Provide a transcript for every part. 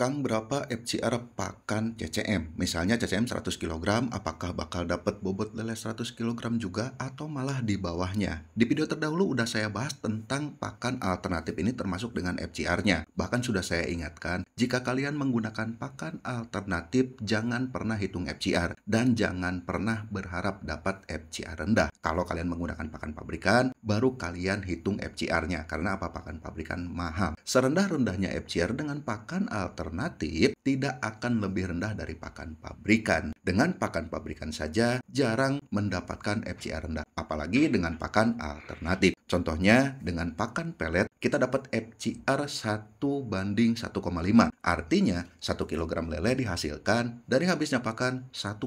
Kang berapa FCR pakan CCM? Misalnya CCM 100 kg, apakah bakal dapat bobot lele 100 kg juga atau malah di bawahnya? Di video terdahulu udah saya bahas tentang pakan alternatif ini termasuk dengan FCR-nya. Bahkan sudah saya ingatkan, jika kalian menggunakan pakan alternatif, jangan pernah hitung FCR dan jangan pernah berharap dapat FCR rendah. Kalau kalian menggunakan pakan pabrikan, baru kalian hitung FCR-nya karena apa pakan pabrikan mahal. Serendah-rendahnya FCR dengan pakan alternatif alternatif tidak akan lebih rendah dari pakan pabrikan. Dengan pakan pabrikan saja jarang mendapatkan FCR rendah, apalagi dengan pakan alternatif. Contohnya, dengan pakan pelet, kita dapat FCR 1 banding 1,5. Artinya, 1 kg lele dihasilkan dari habisnya pakan 1,5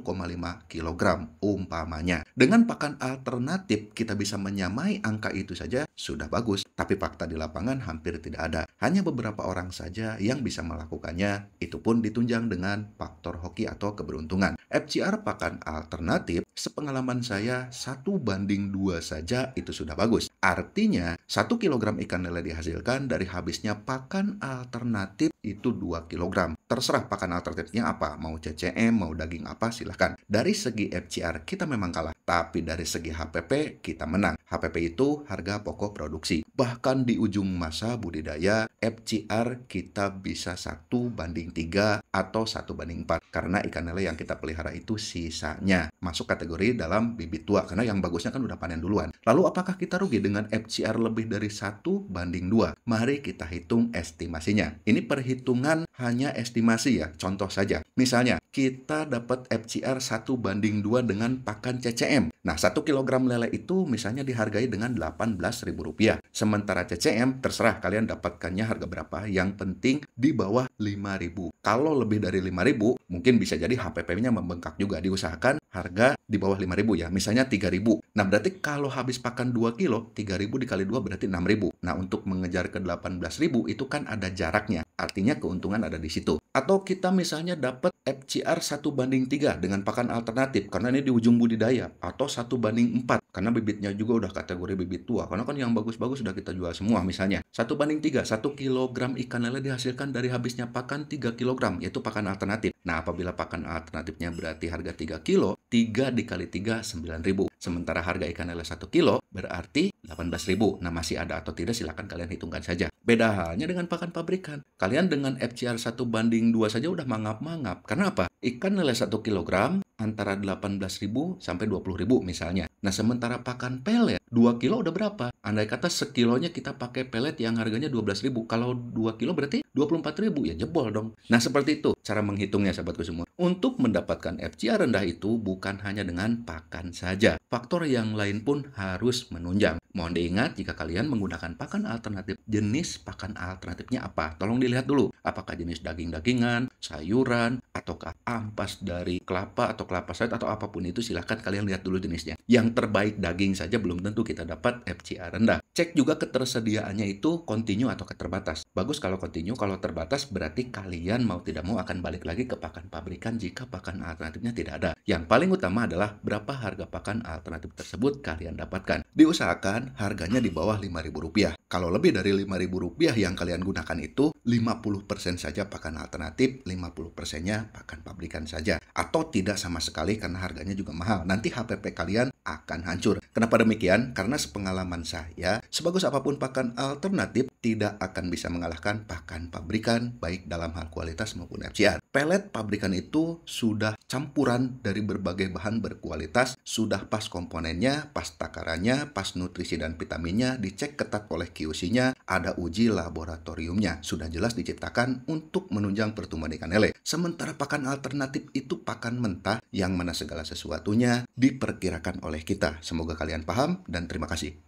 kg umpamanya. Dengan pakan alternatif, kita bisa menyamai angka itu saja sudah bagus. Tapi fakta di lapangan hampir tidak ada. Hanya beberapa orang saja yang bisa melakukannya, itu pun ditunjang dengan faktor hoki atau keberuntungan. FCR pakan alternatif, sepengalaman saya satu banding dua saja itu sudah bagus. Artinya, 1 kg ikan lele dihasilkan dari habisnya pakan alternatif itu 2 kg. Terserah pakan alternatifnya apa, mau CCM, mau daging apa, silahkan. Dari segi FCR, kita memang kalah. Tapi dari segi HPP, kita menang. HPP itu harga pokok produksi. Bahkan di ujung masa budidaya, FCR kita bisa satu banding tiga atau satu banding 4. Karena ikan lele yang kita pelihara itu sisanya masuk kategori dalam bibit tua karena yang bagusnya kan udah panen duluan. Lalu apakah kita rugi dengan FCR lebih dari satu banding dua? Mari kita hitung estimasinya. Ini perhitungan hanya estimasi ya, contoh saja. Misalnya, kita dapat FCR 1 banding 2 dengan pakan CCM. Nah, 1 kg lele itu misalnya dihargai dengan Rp18.000. Sementara CCM, terserah kalian dapatkannya harga berapa, yang penting di bawah rp 5.000. Kalau lebih dari rp 5.000, mungkin bisa jadi HPP-nya membengkak juga. Diusahakan harga di bawah rp 5.000 ya, misalnya rp 3.000. Nah, berarti kalau habis pakan 2 kg, rp 3.000 dikali 2 berarti rp 6.000. Nah, untuk mengejar ke 18.000 itu kan ada jaraknya. Artinya keuntungan ada di situ. Atau kita misalnya dapat FCR 1 banding 3 dengan pakan alternatif karena ini di ujung budidaya. Atau 1 banding 4 karena bibitnya juga udah kategori bibit tua. Karena kan yang bagus-bagus sudah kita jual semua misalnya. 1 banding 3, 1 kg ikan lele dihasilkan dari habisnya pakan 3 kg yaitu pakan alternatif. Nah, apabila pakan alternatifnya berarti harga 3 kilo, 3 dikali 3, 9.000. Sementara harga ikan lele 1 kilo berarti 18.000. Nah, masih ada atau tidak silahkan kalian hitungkan saja. Beda halnya dengan pakan pabrikan. Kalian dengan FCR 1 banding 2 saja udah mangap-mangap. Karena apa? Ikan lele 1 kilogram antara 18.000 sampai 20.000 misalnya. Nah, sementara pakan pelet 2 kilo udah berapa? Andai kata sekilonya kita pakai pelet yang harganya ribu kalau 2 kilo berarti ribu ya jebol dong. Nah, seperti itu cara menghitungnya sahabatku semua. Untuk mendapatkan FCR rendah itu bukan hanya dengan pakan saja. Faktor yang lain pun harus menunjang. Mohon diingat jika kalian menggunakan pakan alternatif, jenis pakan alternatifnya apa? Tolong dilihat dulu. Apakah jenis daging-dagingan, sayuran, ataukah ampas dari kelapa atau kelapa sawit atau apapun itu silahkan kalian lihat dulu jenisnya. Yang terbaik daging saja belum tentu kita dapat FCA rendah. Cek juga ketersediaannya itu kontinu atau keterbatas Bagus kalau kontinu kalau terbatas berarti kalian mau tidak mau akan balik lagi ke pakan pabrikan jika pakan alternatifnya tidak ada. Yang paling utama adalah berapa harga pakan alternatif tersebut kalian dapatkan. Diusahakan harganya di bawah Rp5.000. Kalau lebih dari Rp5.000 yang kalian gunakan itu, 50% saja pakan alternatif, 50%-nya pakan pabrikan saja atau tidak sama sekali karena harganya juga mahal. Nanti HPP kalian akan hancur. Kenapa demikian? Karena sepengalaman saya, sebagus apapun pakan alternatif tidak akan bisa mengalahkan pakan pabrikan baik dalam hal kualitas maupun FCR. Pelet pabrikan itu sudah campuran dari berbagai bahan berkualitas, sudah pas komponennya, pas takarannya, pas nutrisi dan vitaminnya, dicek ketat oleh QC-nya, ada uji laboratoriumnya, sudah jelas diciptakan untuk menunjang pertumbuhan ikan lele. Sementara pakan alternatif itu pakan mentah yang mana segala sesuatunya diperkirakan oleh kita. Semoga kalian paham dan terima kasih.